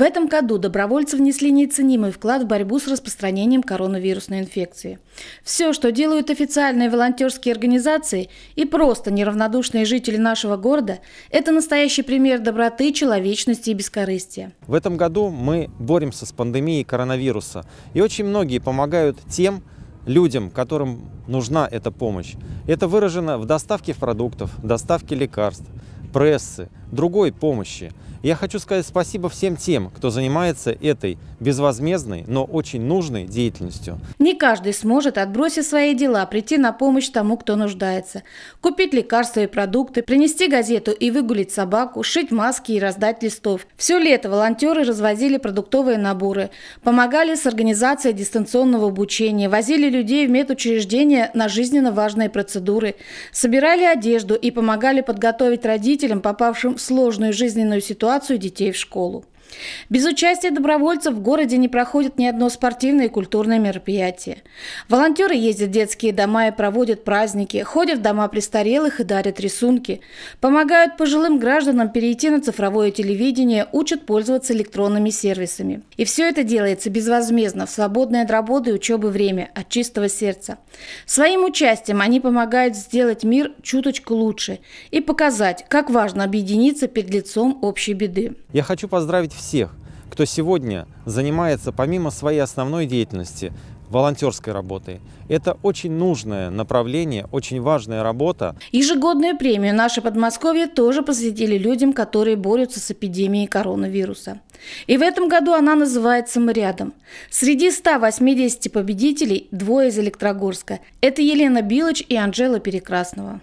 В этом году добровольцы внесли неоценимый вклад в борьбу с распространением коронавирусной инфекции. Все, что делают официальные волонтерские организации и просто неравнодушные жители нашего города, это настоящий пример доброты, человечности и бескорыстия. В этом году мы боремся с пандемией коронавируса. И очень многие помогают тем, людям, которым нужна эта помощь. Это выражено в доставке продуктов, доставке лекарств, прессы, другой помощи. Я хочу сказать спасибо всем тем, кто занимается этой безвозмездной, но очень нужной деятельностью. Не каждый сможет, отбросить свои дела, прийти на помощь тому, кто нуждается. Купить лекарства и продукты, принести газету и выгулить собаку, шить маски и раздать листов. Все лето волонтеры развозили продуктовые наборы, помогали с организацией дистанционного обучения, возили людей в медучреждения на жизненно важные процедуры, собирали одежду и помогали подготовить родителям, попавшим в сложную жизненную ситуацию, ситуацию детей в школу. Без участия добровольцев в городе не проходит ни одно спортивное и культурное мероприятие. Волонтеры ездят в детские дома и проводят праздники, ходят в дома престарелых и дарят рисунки, помогают пожилым гражданам перейти на цифровое телевидение, учат пользоваться электронными сервисами. И все это делается безвозмездно, в свободное от работы и учебы время, от чистого сердца. Своим участием они помогают сделать мир чуточку лучше и показать, как важно объединиться перед лицом общей беды. Я хочу поздравить всех, кто сегодня занимается помимо своей основной деятельности волонтерской работой. Это очень нужное направление, очень важная работа. Ежегодную премию «Наше Подмосковье» тоже посвятили людям, которые борются с эпидемией коронавируса. И в этом году она называется «Мариадом». Среди 180 победителей – двое из Электрогорска. Это Елена Билыч и Анжела Перекрасного.